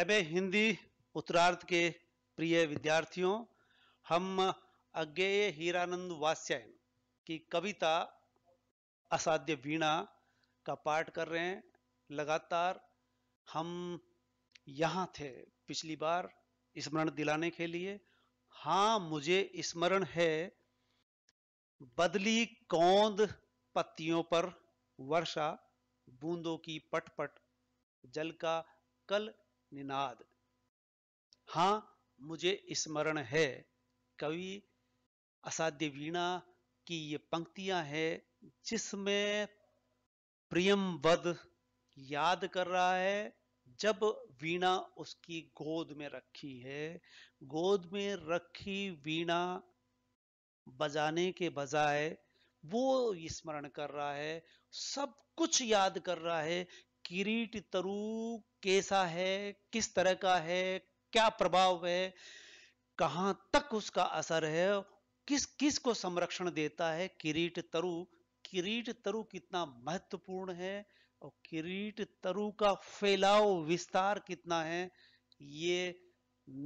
अब हिंदी उत्तरार्थ के प्रिय विद्यार्थियों हम अज्ञेय हीरानंद वास्यायन की कविता असाध्य वीणा का पाठ कर रहे हैं लगातार हम यहाँ थे पिछली बार स्मरण दिलाने के लिए हाँ मुझे स्मरण है बदली कौंद पत्तियों पर वर्षा बूंदों की पटपट जल का कल निनाद हाँ मुझे स्मरण है कवि असाध्य वीणा की ये पंक्तियां हैं जिसमें प्रियम वध याद कर रहा है जब वीणा उसकी गोद में रखी है गोद में रखी वीणा बजाने के बजाय वो स्मरण कर रहा है सब कुछ याद कर रहा है किरीट तरु कैसा है किस तरह का है क्या प्रभाव है कहाँ तक उसका असर है किस किस को संरक्षण देता है किरीट तरु किरीट तरु कितना महत्वपूर्ण है और किरीट तरु का फैलाव विस्तार कितना है ये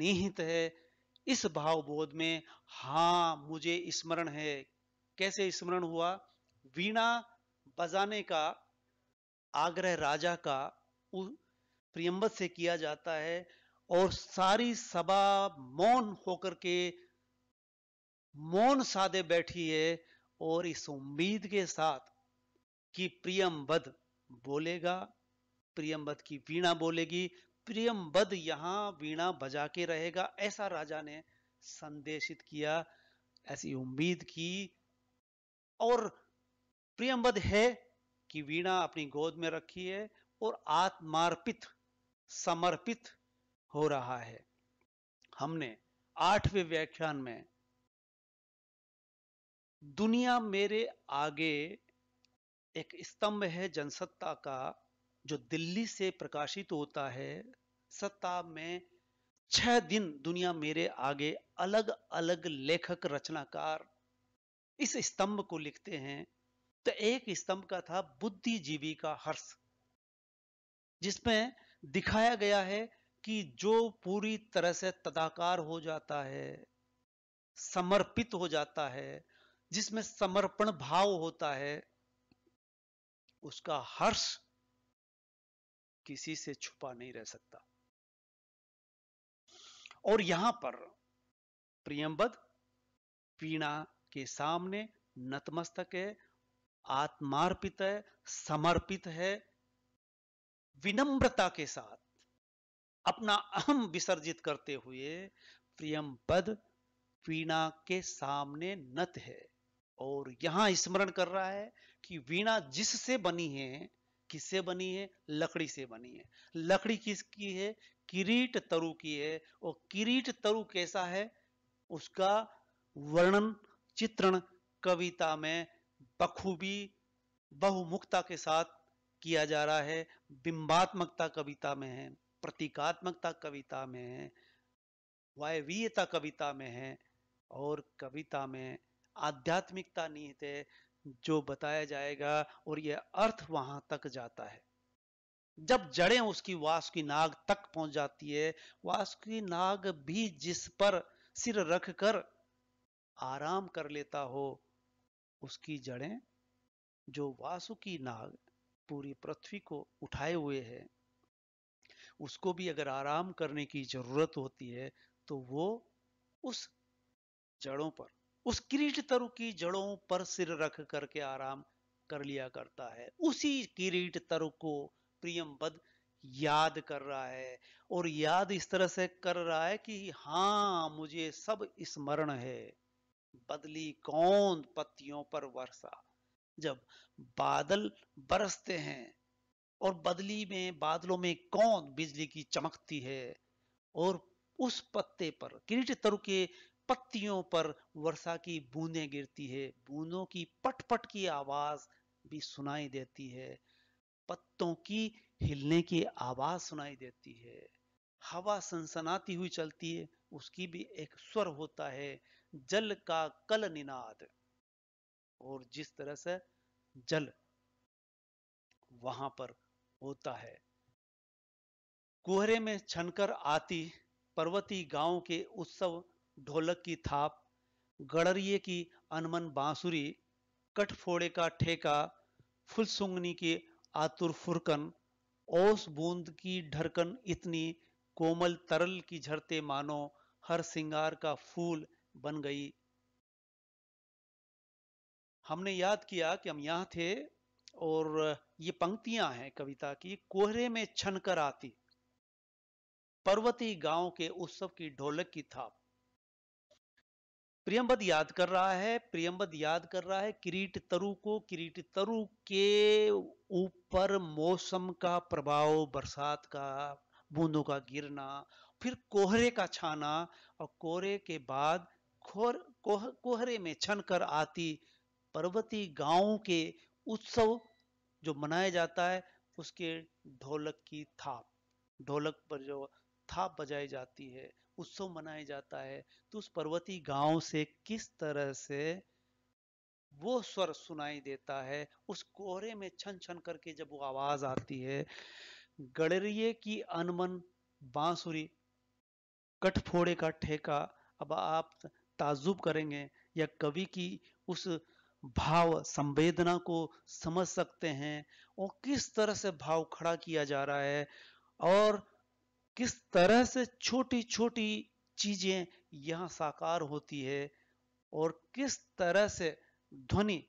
निहित है इस भाव बोध में हाँ मुझे स्मरण है कैसे स्मरण हुआ वीणा बजाने का आग्रह राजा का प्रियम्बत से किया जाता है और सारी सभा मौन होकर के मौन साधे बैठी है और इस उम्मीद के साथ कि प्रियमबद बोलेगा बद की वीणा बोलेगी प्रियमबद यहां वीणा बजा के रहेगा ऐसा राजा ने संदेशित किया ऐसी उम्मीद की और प्रियमबद है कि वीणा अपनी गोद में रखी है और आत्मार्पित समर्पित हो रहा है हमने आठवें व्याख्यान में दुनिया मेरे आगे एक स्तंभ है जनसत्ता का जो दिल्ली से प्रकाशित होता है सत्ता में छह दिन दुनिया मेरे आगे अलग अलग लेखक रचनाकार इस स्तंभ को लिखते हैं तो एक स्तंभ का था बुद्धिजीवी का हर्ष जिसमें दिखाया गया है कि जो पूरी तरह से तदाकार हो जाता है समर्पित हो जाता है जिसमें समर्पण भाव होता है उसका हर्ष किसी से छुपा नहीं रह सकता और यहां पर प्रियम्बद पीणा के सामने नतमस्तक है आत्मार्पित है समर्पित है विनम्रता के साथ अपना अहम विसर्जित करते हुए प्रियम पद वीणा के सामने नत है और यहां स्मरण कर रहा है कि वीणा जिससे बनी है किससे बनी है लकड़ी से बनी है लकड़ी किसकी है किरीट तरु की है और किरीट तरु कैसा है उसका वर्णन चित्रण कविता में बखूबी बहुमुखता के साथ किया जा रहा है बिंबात्मकता कविता में है प्रतीकात्मकता कविता में है वायवीयता कविता में है और कविता में आध्यात्मिकता निहित है जो बताया जाएगा और यह अर्थ वहां तक जाता है जब जड़ें उसकी वास की नाग तक पहुंच जाती है वास की नाग भी जिस पर सिर रख कर आराम कर लेता हो उसकी जड़ें जो वासुकी नाग पूरी पृथ्वी को उठाए हुए है उसको भी अगर आराम करने की जरूरत होती है तो वो उस जड़ों पर उस कीट तरु की जड़ों पर सिर रख करके आराम कर लिया करता है उसी कीट तरु को प्रियम बद याद कर रहा है और याद इस तरह से कर रहा है कि हाँ मुझे सब स्मरण है बदली कौन पत्तियों पर वर्षा जब बादल बरसते हैं और बदली में बादलों में कौन बिजली की चमकती है और उस पत्ते पर किरीट तरु के पत्तियों पर वर्षा की बूंदें गिरती है बूंदों की पटपट की आवाज भी सुनाई देती है पत्तों की हिलने की आवाज सुनाई देती है हवा सनसनाती हुई चलती है उसकी भी एक स्वर होता है जल का कल निनाद और जिस तरह से जल वहां पर होता है कुहरे में छनकर आती पर्वती गांव के उत्सव ढोलक की थाप गड़रिये की अनमन बांसुरी कटफोड़े का ठेका फुलसुंगनी की आतुर फुरकन ओस बूंद की ढरकन इतनी कोमल तरल की झरते मानो हर सिंगार का फूल बन गई हमने याद किया कि हम यहां थे और ये पंक्तियां हैं कविता की कोहरे में छन कर आती पर्वती गांव के उत्सव की ढोलक की थाप प्रियम्बद याद कर रहा है प्रियम्बद याद कर रहा है किरीट तरु को किरीट तरु के ऊपर मौसम का प्रभाव बरसात का बूंदों का गिरना फिर कोहरे का छाना और कोहरे के बाद खोर कोह, कोहरे में छन कर आती पर्वती गांव के उत्सव जो मनाया जाता है उसके ढोलक की थाप ढोलक पर जो थाप बजाई जाती है उत्सव मनाया जाता है तो उस पर्वती गांव से किस तरह से वो स्वर सुनाई देता है उस कोहरे में छन छन करके जब वो आवाज आती है गड़रिये की अनमन बांसुरी कठफोड़े का ठेका अब आप ताजुब करेंगे या कवि की उस भाव संवेदना को समझ सकते हैं और किस तरह से भाव खड़ा किया जा रहा है और किस तरह से छोटी छोटी चीजें यहाँ साकार होती है और किस तरह से ध्वनि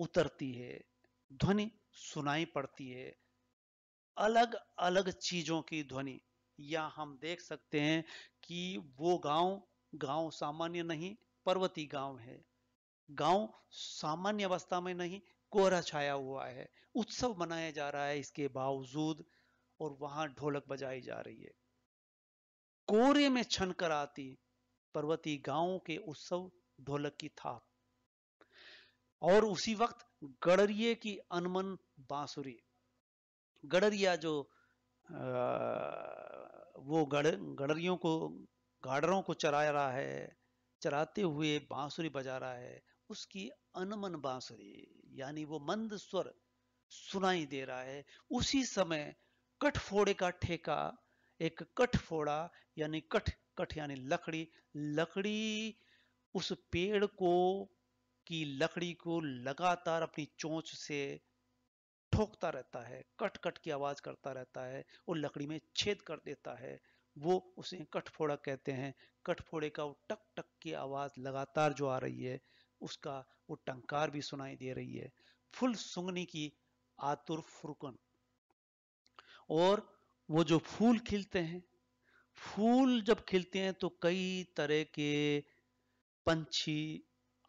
उतरती है ध्वनि सुनाई पड़ती है अलग अलग चीजों की ध्वनि या हम देख सकते हैं कि वो गांव गांव सामान्य नहीं पर्वती गांव है गांव सामान्य अवस्था में नहीं कोहरा छाया हुआ है उत्सव मनाया जा रहा है इसके बावजूद और वहां ढोलक बजाई जा रही है कोरे में छन कर आती पर्वती गांव के उत्सव ढोलक की थाप और उसी वक्त गड़रिए की अनमन बांसुरी गडरिया जो आ, वो गड़ गडरियों को गाडरों को चरा रहा है चराते हुए बांसुरी बजा रहा है उसकी अनमन बांसुरी यानी वो मंद स्वर सुनाई दे रहा है उसी समय कठफोड़े का ठेका एक कठफोड़ा यानी कठ कठ यानी लकड़ी लकड़ी उस पेड़ को की लकड़ी को लगातार अपनी चोंच से ठोकता रहता है कट कट की आवाज़ करता रहता है और लकड़ी में छेद कर देता है वो उसे कठफोड़ा कहते हैं कठफोड़े का वो टक टक की आवाज़ लगातार जो आ रही है उसका वो टंकार भी सुनाई दे रही है फुल सुंगनी की आतुर फुरकन और वो जो फूल खिलते हैं फूल जब खिलते हैं तो कई तरह के पंछी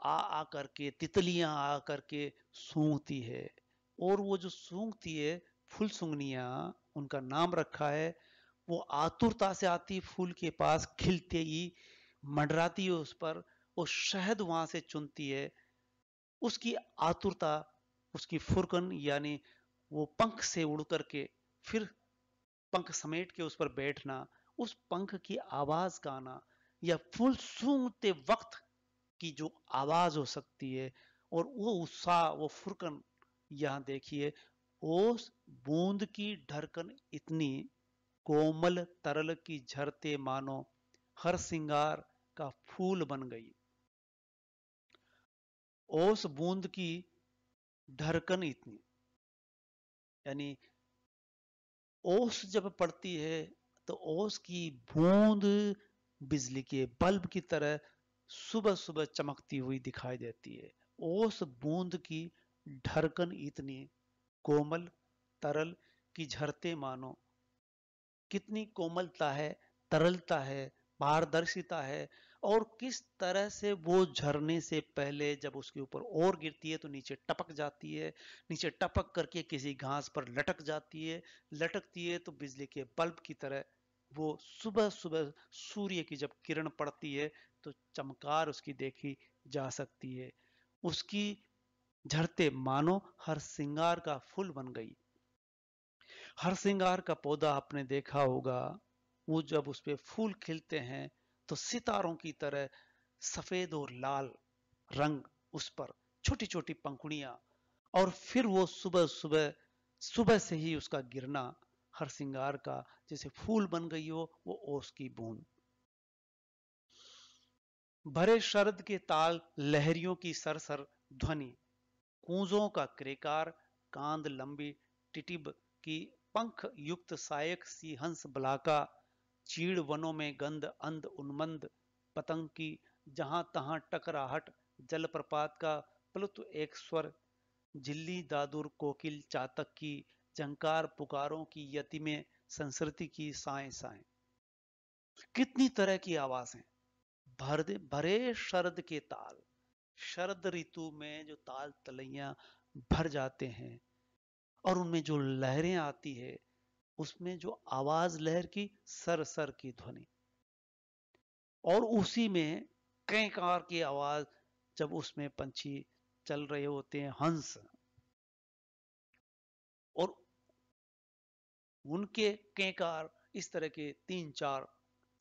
आ आ करके तितलियां आ करके सूंघती है और वो जो सूंग थी है फूल सूंगनिया उनका नाम रखा है वो आतुरता से आती फूल के पास खिलते ही मंडराती है उस पर वो शहद वहां से चुनती है उसकी आतुरता उसकी फुरकन यानी वो पंख से उड़ करके फिर पंख समेट के उस पर बैठना उस पंख की आवाज गाना या फूल सूंघते वक्त की जो आवाज हो सकती है और वो उत्साह वो फुरकन यहां देखिए ओस बूंद की ढरकन इतनी कोमल तरल की झरते मानो हर सिंगार का फूल बन गई ओस बूंद की ढरकन इतनी यानी ओस जब पड़ती है तो ओस की बूंद बिजली के बल्ब की तरह सुबह सुबह चमकती हुई दिखाई देती है ओस बूंद की ढरकन इतनी कोमल तरल की झरते मानो कितनी कोमलता है तरलता है पारदर्शिता है और किस तरह से वो झरने से पहले जब उसके ऊपर और गिरती है तो नीचे टपक जाती है नीचे टपक करके किसी घास पर लटक जाती है लटकती है तो बिजली के बल्ब की तरह वो सुबह सुबह सूर्य की जब किरण पड़ती है तो चमकार उसकी देखी जा सकती है उसकी झरते मानो हर सिंगार का फूल बन गई हर सिंगार का पौधा आपने देखा होगा वो जब उस पर फूल खिलते हैं तो सितारों की तरह सफेद और लाल रंग उस पर छोटी छोटी पंखुड़ियां और फिर वो सुबह सुबह सुबह से ही उसका गिरना हर सिंगार का जैसे फूल बन गई हो वो ओस की बूंद भरे शरद के ताल लहरियों की सरसर ध्वनि कुंजों का क्रेकार कांद लंबी टिटिब की पंख युक्त सायक सी हंस बलाका चीड़ वनों में गंध अंध उन्मंद पतंग की जहां तहां टकराहट जलप्रपात का प्लुत एक स्वर झिल्ली दादुर कोकिल चातक की जंकार पुकारों की यति में संस्कृति की साए साए कितनी तरह की आवाज आवाजें भरे शरद के ताल शरद ऋतु में जो ताल तलैया भर जाते हैं और उनमें जो लहरें आती है उसमें जो आवाज लहर की सर सर की ध्वनि और उसी में कई कार की आवाज जब उसमें पंछी चल रहे होते हैं हंस और उनके कार इस तरह के तीन चार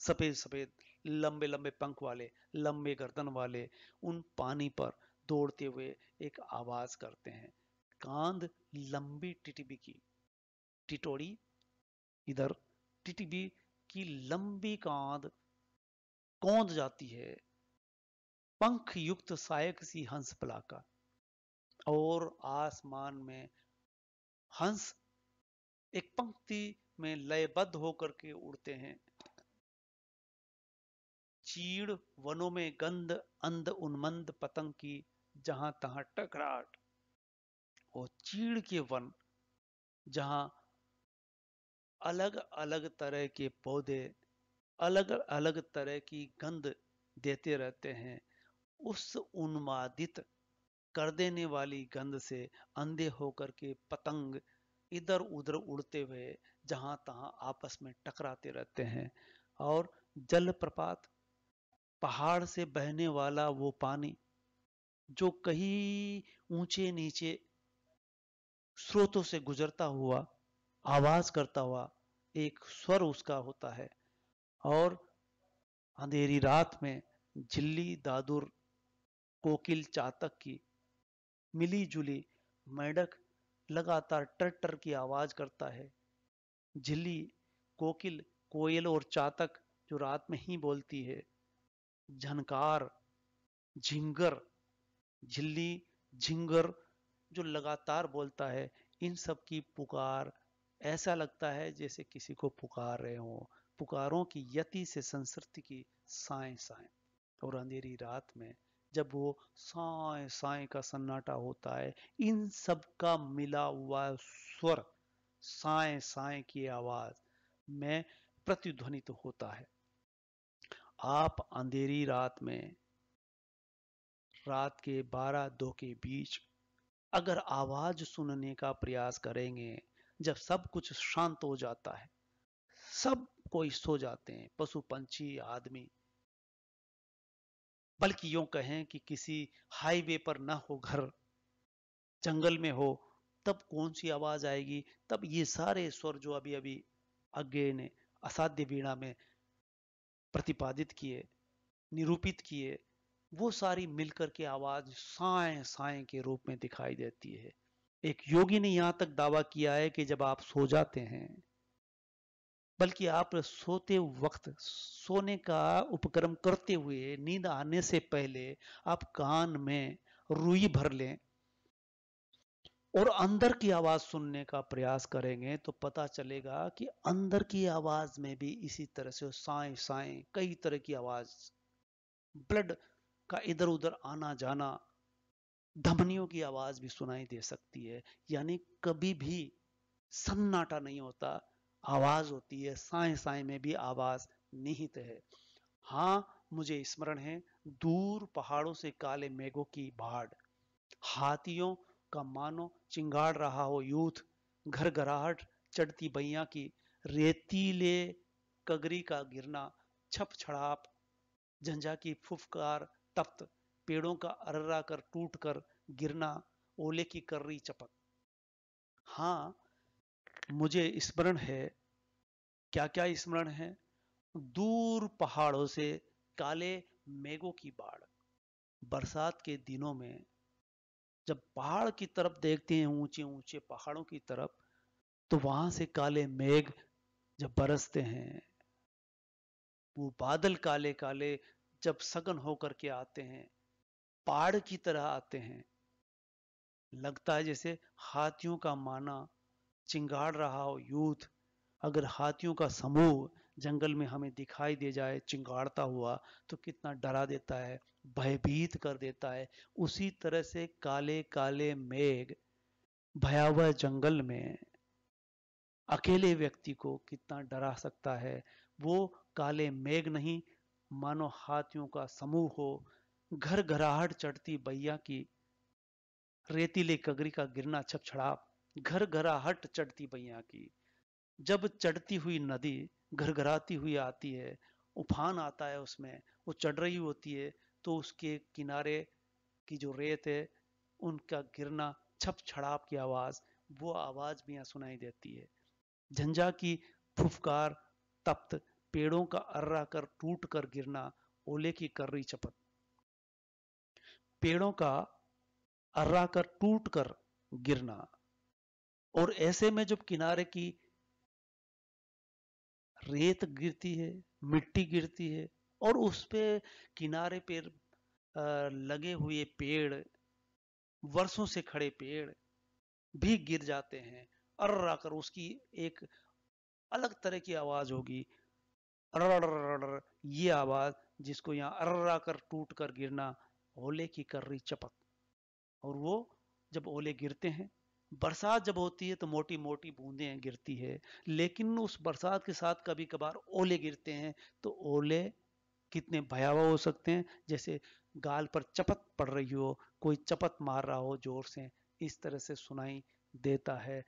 सफेद सफेद लंबे लंबे पंख वाले लंबे गर्दन वाले उन पानी पर दौड़ते हुए एक आवाज करते हैं कांध लंबी टिटिबी की टिटोड़ी इधर टिटिबी की लंबी कांध कौंद जाती है पंख युक्त सायक सी हंस पलाका और आसमान में हंस एक पंक्ति में लयबद्ध होकर के उड़ते हैं चीड़ वनों में गंध अंध उन्मंद पतंग की जहां तहां टकराट और चीड़ के वन जहां अलग अलग तरह के पौधे अलग अलग तरह की गंध देते रहते हैं उस उन्मादित कर देने वाली गंध से अंधे होकर के पतंग इधर उधर उड़ते हुए जहां तहां आपस में टकराते रहते हैं और जलप्रपात पहाड़ से बहने वाला वो पानी जो कहीं ऊंचे नीचे स्रोतों से गुजरता हुआ आवाज करता हुआ एक स्वर उसका होता है और अंधेरी रात में झिल्ली दादुर कोकिल चातक की मिली जुली मेढक लगातार टर टर की आवाज करता है झिल्ली कोकिल कोयल और चातक जो रात में ही बोलती है झनकार झिंगर झिल्ली झिंगर जो लगातार बोलता है इन सब की पुकार ऐसा लगता है जैसे किसी को पुकार रहे हो पुकारों की यति से संस्कृति की साए साए और अंधेरी रात में जब वो साए साए का सन्नाटा होता है इन सब का मिला हुआ स्वर साए साए की आवाज में प्रतिध्वनित तो होता है आप अंधेरी रात में रात के बारह दो के बीच अगर आवाज सुनने का प्रयास करेंगे जब सब कुछ शांत हो जाता है सब कोई सो जाते हैं पशु पंछी आदमी बल्कि यूं कहें कि किसी हाईवे पर ना हो घर जंगल में हो तब कौन सी आवाज आएगी तब ये सारे स्वर जो अभी अभी अज्ञे ने असाध्य वीणा में प्रतिपादित किए निरूपित किए वो सारी मिलकर के आवाज साय साय के रूप में दिखाई देती है एक योगी ने यहां तक दावा किया है कि जब आप सो जाते हैं बल्कि आप सोते वक्त सोने का उपक्रम करते हुए नींद आने से पहले आप कान में रुई भर लें और अंदर की आवाज सुनने का प्रयास करेंगे तो पता चलेगा कि अंदर की आवाज में भी इसी तरह से साए साए कई तरह की आवाज ब्लड का इधर उधर आना जाना धमनियों की आवाज भी सुनाई दे सकती है यानी कभी भी सन्नाटा नहीं होता आवाज होती है साए साए में भी आवाज निहित है हाँ मुझे स्मरण है दूर पहाड़ों से काले मेघों की बाढ़ हाथियों का मानो चिंगाड़ रहा हो यूथ घर घराहट चढ़ती बैया की रेतीले कगरी का गिरना छप छड़ाप झंझा की फुफकार तप्त पेड़ों का अर्रा कर टूट कर गिरना ओले की कर्री चपक हाँ मुझे स्मरण है क्या क्या स्मरण है दूर पहाड़ों से काले मेघों की बाढ़ बरसात के दिनों में जब पहाड़ की तरफ देखते हैं ऊंचे ऊंचे पहाड़ों की तरफ तो वहां से काले मेघ जब बरसते हैं वो बादल काले काले जब सघन होकर के आते हैं पहाड़ की तरह आते हैं लगता है जैसे हाथियों का माना चिंगाड़ रहा हो यूथ अगर हाथियों का समूह जंगल में हमें दिखाई दे जाए चिंगाड़ता हुआ तो कितना डरा देता है भयभीत कर देता है उसी तरह से काले काले मेघ भयावह जंगल में अकेले व्यक्ति को कितना डरा सकता है वो काले मेघ नहीं मानो हाथियों का समूह हो घर घराहट चढ़ती बैया की रेतीले कगरी का गिरना छपछड़ाप घर घराहट चढ़ती बैया की जब चढ़ती हुई नदी घरघराती हुई आती है उफान आता है उसमें वो चढ़ रही होती है तो उसके किनारे की जो रेत है उनका गिरना छप छड़ाप की आवाज़ वो आवाज़ भी यहाँ सुनाई देती है झंझा की फुफकार तप्त पेड़ों का अर्रा कर टूट कर गिरना ओले की कर्री चपत पेड़ों का अर्रा कर टूट कर गिरना और ऐसे में जब किनारे की रेत गिरती है मिट्टी गिरती है और उस पे किनारे पर लगे हुए पेड़ वर्षों से खड़े पेड़ भी गिर जाते हैं अर्रा कर उसकी एक अलग तरह की आवाज होगी अर्र ये आवाज जिसको यहाँ अर्रा कर टूट कर गिरना ओले की कर रही चपक और वो जब ओले गिरते हैं बरसात जब होती है तो मोटी मोटी बूंदें गिरती है लेकिन उस बरसात के साथ कभी कभार ओले गिरते हैं तो ओले कितने भयावह हो सकते हैं जैसे गाल पर चपत पड़ रही हो कोई चपत मार रहा हो जोर से इस तरह से सुनाई देता है